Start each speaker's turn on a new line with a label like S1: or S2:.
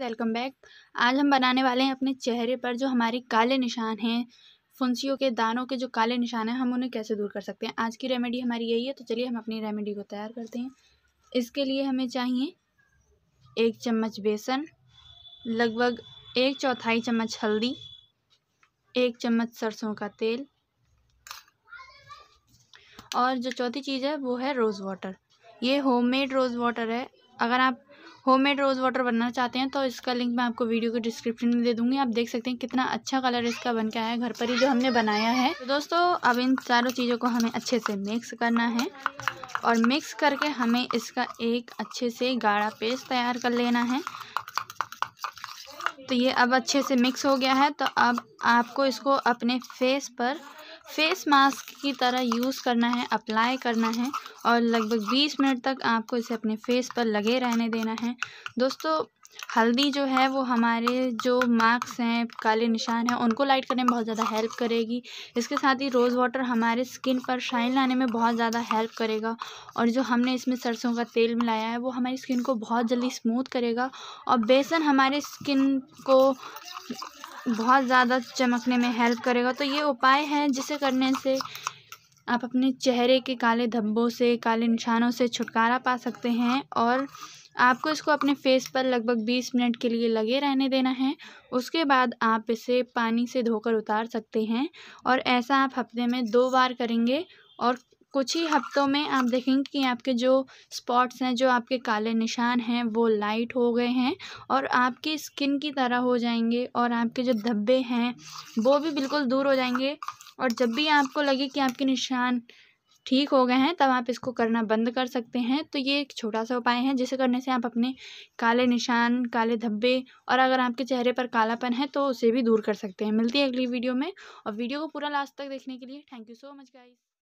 S1: welcome back आज हम बनाने वाले हैं अपने चेहरे पर जो हमारे काले निशान हैं फुंसियों के दानों के जो काले निशान हैं हम उन्हें कैसे दूर कर सकते हैं आज की रेमेडी हमारी यही है तो चलिए हम अपनी रेमेडी को तैयार करते हैं इसके लिए हमें चाहिए एक चम्मच बेसन लगभग एक चौथाई चम्मच हल्दी एक चम्मच सरसों का तेल और जो चौथी चीज़ है वो है रोज़ वाटर ये होममेड रोज़ वाटर है अगर आप होममेड रोज़ वाटर बनना चाहते हैं तो इसका लिंक मैं आपको वीडियो के डिस्क्रिप्शन में दे दूँगी आप देख सकते हैं कितना अच्छा कलर इसका बन के आया है घर पर ही जो हमने बनाया है तो दोस्तों अब इन सारों चीज़ों को हमें अच्छे से मिक्स करना है और मिक्स करके हमें इसका एक अच्छे से गाढ़ा पेस्ट तैयार कर लेना है तो ये अब अच्छे से मिक्स हो गया है तो अब आपको इसको अपने फेस पर फेस मास्क की तरह यूज़ करना है अप्लाई करना है और लगभग बीस मिनट तक आपको इसे अपने फेस पर लगे रहने देना है दोस्तों हल्दी जो है वो हमारे जो मार्क्स हैं काले निशान हैं उनको लाइट करने में बहुत ज़्यादा हेल्प करेगी इसके साथ ही रोज़ वाटर हमारे स्किन पर शाइन लाने में बहुत ज़्यादा हेल्प करेगा और जो हमने इसमें सरसों का तेल मिलाया है वो हमारी स्किन को बहुत जल्दी स्मूथ करेगा और बेसन हमारे स्किन को बहुत ज़्यादा चमकने में हेल्प करेगा तो ये उपाय हैं जिसे करने से आप अपने चेहरे के काले धब्बों से काले निशानों से छुटकारा पा सकते हैं और आपको इसको अपने फेस पर लगभग बीस मिनट के लिए लगे रहने देना है उसके बाद आप इसे पानी से धोकर उतार सकते हैं और ऐसा आप हफ्ते में दो बार करेंगे और कुछ ही हफ्तों में आप देखेंगे कि आपके जो स्पॉट्स हैं जो आपके काले निशान हैं वो लाइट हो गए हैं और आपकी स्किन की तरह हो जाएंगे और आपके जो धब्बे हैं वो भी बिल्कुल दूर हो जाएंगे और जब भी आपको लगे कि आपके निशान ठीक हो गए हैं तब आप इसको करना बंद कर सकते हैं तो ये एक छोटा सा उपाय है जिसे करने से आप अपने काले निशान काले धब्बे और अगर आपके चेहरे पर कालापन है तो उसे भी दूर कर सकते हैं मिलती है अगली वीडियो में और वीडियो को पूरा लास्ट तक देखने के लिए thank you so much guys